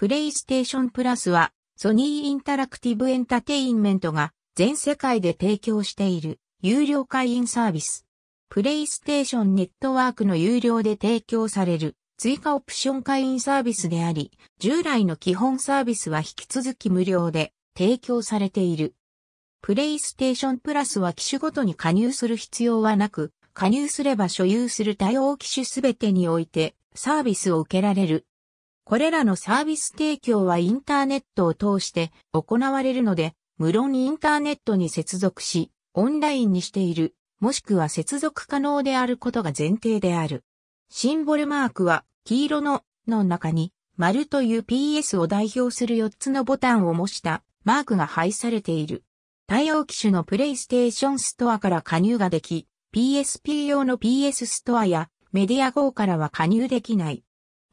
プレイステーションプラスは、ソニーインタラクティブエンタテインメントが全世界で提供している有料会員サービス。プレイステーションネットワークの有料で提供される追加オプション会員サービスであり、従来の基本サービスは引き続き無料で提供されている。プレイステーションプラスは機種ごとに加入する必要はなく、加入すれば所有する多様機種すべてにおいてサービスを受けられるこれらのサービス提供はインターネットを通して行われるので、無論インターネットに接続し、オンラインにしている、もしくは接続可能であることが前提である。シンボルマークは、黄色の、の中に、丸という PS を代表する4つのボタンを模したマークが配されている。対応機種のプレイステーションストアから加入ができ、PSP 用の PS ストアやメディア号からは加入できない。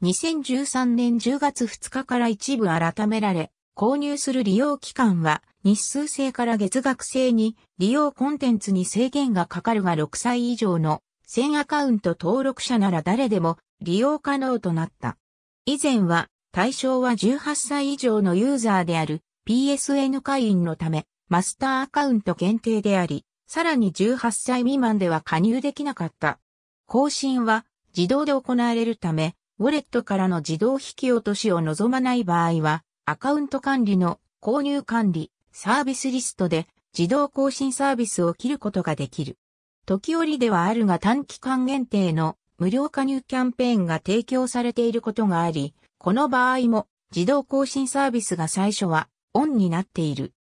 2013年10月2日から一部改められ、購入する利用期間は日数制から月額制に利用コンテンツに制限がかかるが6歳以上の1000アカウント登録者なら誰でも利用可能となった。以前は対象は18歳以上のユーザーである PSN 会員のためマスターアカウント限定であり、さらに18歳未満では加入できなかった。更新は自動で行われるため、ウォレットからの自動引き落としを望まない場合は、アカウント管理の購入管理、サービスリストで自動更新サービスを切ることができる。時折ではあるが短期間限定の無料加入キャンペーンが提供されていることがあり、この場合も自動更新サービスが最初はオンになっている。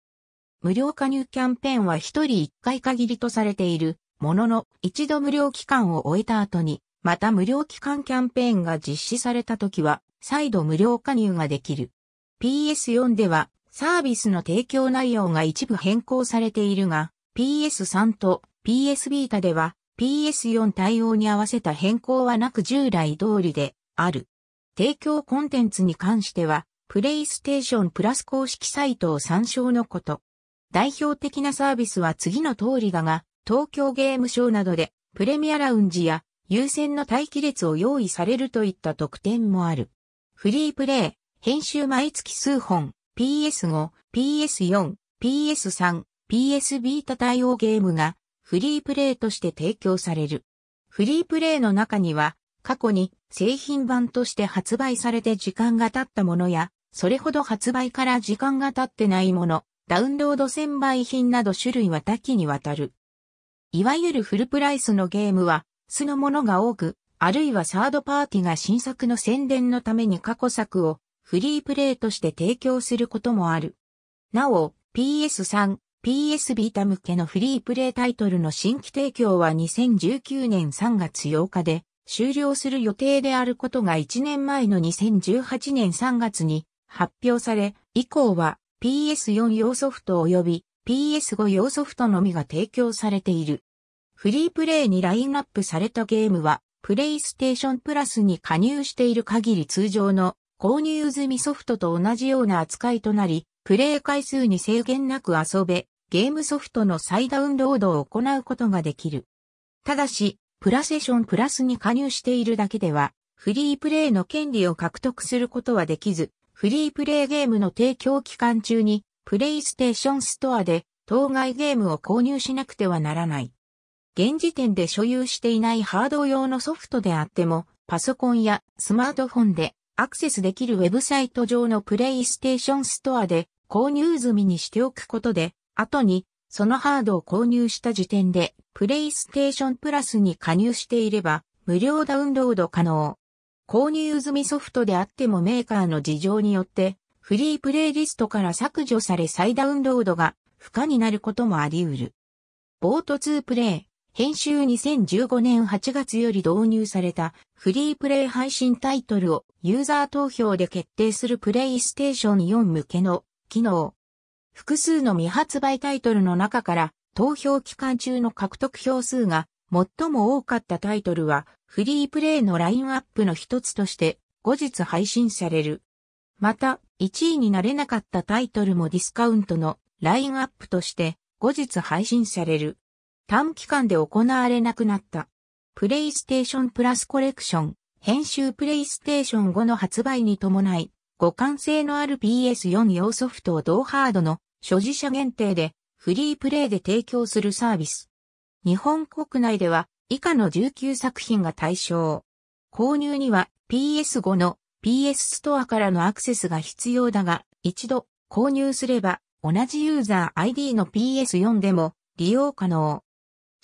無料加入キャンペーンは一人一回限りとされているものの一度無料期間を終えた後にまた無料期間キャンペーンが実施された時は、再度無料加入ができる。PS4 では、サービスの提供内容が一部変更されているが、PS3 と PS ビータでは PS4 対応に合わせた変更はなく従来通りである。提供コンテンツに関しては、プレイステーションプラス公式サイトを参照のこと。代表的なサービスは次の通りだが、東京ゲームショウなどでプレミアラウンジや優先の待機列を用意されるといった特典もある。フリープレイ、編集毎月数本、PS5、PS4、PS3、PS ビータ対応ゲームがフリープレイとして提供される。フリープレイの中には、過去に製品版として発売されて時間が経ったものや、それほど発売から時間が経ってないもの、ダウンロード専売品など種類は多岐にわたる。いわゆるフルプライスのゲームはすのものが多く、あるいはサードパーティが新作の宣伝のために過去作をフリープレイとして提供することもある。なお、PS3、PS ビータ向けのフリープレイタイトルの新規提供は2019年3月8日で終了する予定であることが1年前の2018年3月に発表され、以降は PS4 用ソフト及び PS5 用ソフトのみが提供されている。フリープレイにラインアップされたゲームは、プレイステーションプラスに加入している限り通常の購入済みソフトと同じような扱いとなり、プレイ回数に制限なく遊べ、ゲームソフトの再ダウンロードを行うことができる。ただし、プラセションプラスに加入しているだけでは、フリープレイの権利を獲得することはできず、フリープレイゲームの提供期間中に、プレイステーションストアで、当該ゲームを購入しなくてはならない。現時点で所有していないハード用のソフトであっても、パソコンやスマートフォンでアクセスできるウェブサイト上のプレイステーションストアで購入済みにしておくことで、後にそのハードを購入した時点で、プレイステーションプラスに加入していれば、無料ダウンロード可能。購入済みソフトであってもメーカーの事情によって、フリープレイリストから削除され再ダウンロードが不可になることもあり得る。ボート2プレイ。編集2015年8月より導入されたフリープレイ配信タイトルをユーザー投票で決定するプレイステーション4向けの機能。複数の未発売タイトルの中から投票期間中の獲得票数が最も多かったタイトルはフリープレイのラインアップの一つとして後日配信される。また、1位になれなかったタイトルもディスカウントのラインアップとして後日配信される。短期間で行われなくなった。プレイステーションプラスコレクション、編集プレイステーション5の発売に伴い、互換性のある PS4 用ソフトを同ハードの所持者限定でフリープレイで提供するサービス。日本国内では以下の19作品が対象。購入には PS5 の PS ストアからのアクセスが必要だが、一度購入すれば同じユーザー ID の PS4 でも利用可能。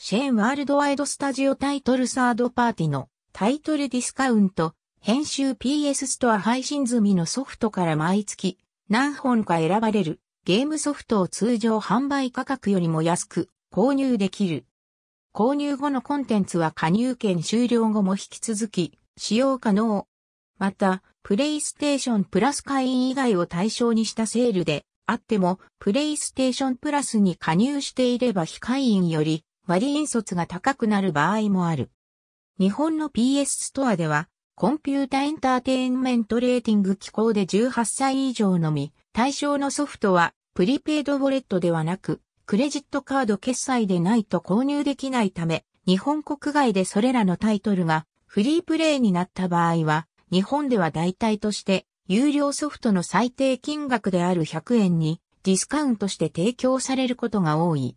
シェーンワールドワイドスタジオタイトルサードパーティのタイトルディスカウント、編集 PS ストア配信済みのソフトから毎月何本か選ばれるゲームソフトを通常販売価格よりも安く購入できる。購入後のコンテンツは加入券終了後も引き続き使用可能。また、プレイステーションプラス会員以外を対象にしたセールであっても、プレイステーションプラスに加入していれば非会員より割引率が高くなる場合もある。日本の PS ストアでは、コンピュータエンターテインメントレーティング機構で18歳以上のみ、対象のソフトは、プリペイドウォレットではなく、クレジットカード決済でないと購入できないため、日本国外でそれらのタイトルがフリープレイになった場合は、日本では代替として、有料ソフトの最低金額である100円にディスカウントして提供されることが多い。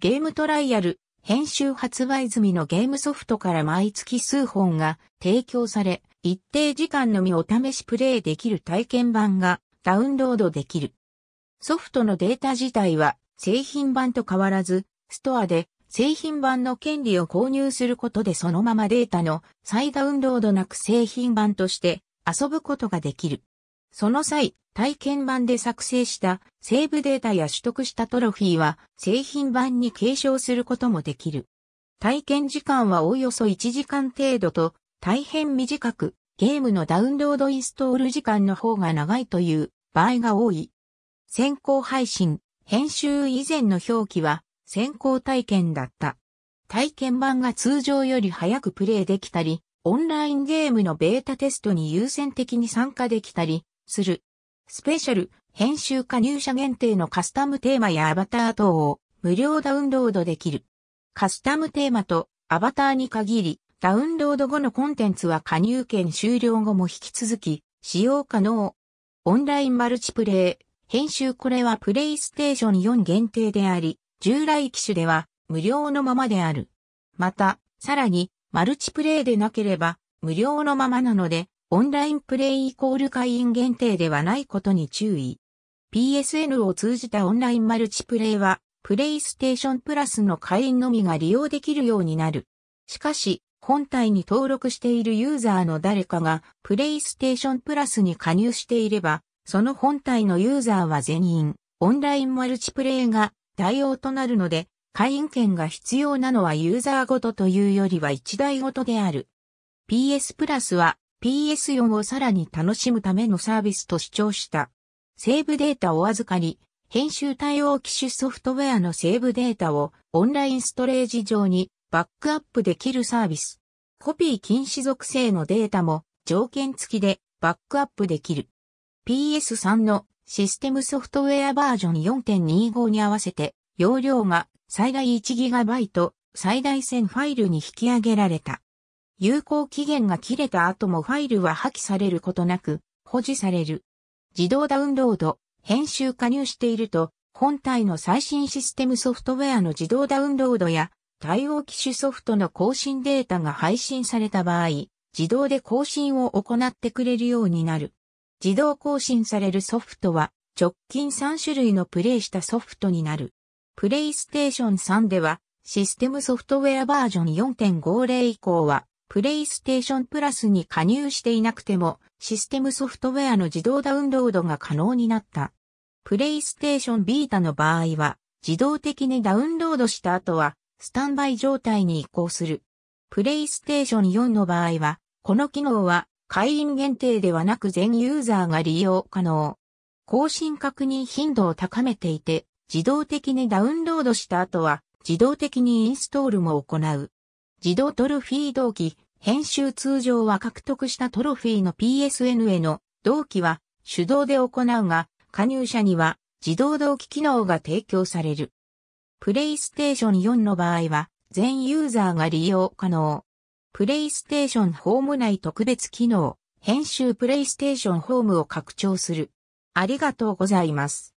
ゲームトライアル、編集発売済みのゲームソフトから毎月数本が提供され、一定時間のみお試しプレイできる体験版がダウンロードできる。ソフトのデータ自体は製品版と変わらず、ストアで製品版の権利を購入することでそのままデータの再ダウンロードなく製品版として遊ぶことができる。その際、体験版で作成したセーブデータや取得したトロフィーは製品版に継承することもできる。体験時間はおおよそ1時間程度と大変短くゲームのダウンロードインストール時間の方が長いという場合が多い。先行配信、編集以前の表記は先行体験だった。体験版が通常より早くプレイできたり、オンラインゲームのベータテストに優先的に参加できたり、する。スペシャル、編集加入者限定のカスタムテーマやアバター等を無料ダウンロードできる。カスタムテーマとアバターに限り、ダウンロード後のコンテンツは加入券終了後も引き続き使用可能。オンラインマルチプレイ、編集これはプレイステーション4限定であり、従来機種では無料のままである。また、さらに、マルチプレイでなければ無料のままなので、オンラインプレイイコール会員限定ではないことに注意。PSN を通じたオンラインマルチプレイは、プレイステーションプラスの会員のみが利用できるようになる。しかし、本体に登録しているユーザーの誰かが、プレイステーションプラスに加入していれば、その本体のユーザーは全員、オンラインマルチプレイが対応となるので、会員権が必要なのはユーザーごとというよりは一台ごとである。PS プラスは PS4 をさらに楽しむためのサービスと主張した。セーブデータを預かり、編集対応機種ソフトウェアのセーブデータをオンラインストレージ上にバックアップできるサービス。コピー禁止属性のデータも条件付きでバックアップできる。PS3 のシステムソフトウェアバージョン4.25に合わせて容量が最大 1GB、最大1000ファイルに引き上げられた。有効期限が切れた後もファイルは破棄されることなく保持される。自動ダウンロード、編集加入していると、本体の最新システムソフトウェアの自動ダウンロードや対応機種ソフトの更新データが配信された場合、自動で更新を行ってくれるようになる。自動更新されるソフトは直近3種類のプレイしたソフトになる。プレイステーション3ではシステムソフトウェアバージョン4.50以降はプレイステーションプラスに加入していなくても、システムソフトウェアの自動ダウンロードが可能になった。プレイステーションビータの場合は、自動的にダウンロードした後は、スタンバイ状態に移行する。プレイステーション4の場合は、この機能は会員限定ではなく全ユーザーが利用可能。更新確認頻度を高めていて、自動的にダウンロードした後は、自動的にインストールも行う。自動トルフィー同機、編集通常は獲得したトロフィーの PSN への同期は手動で行うが、加入者には自動同期機能が提供される。プレイステーション4の場合は全ユーザーが利用可能。プレイステーションホーム内特別機能、編集プレイステーションホームを拡張する。ありがとうございます。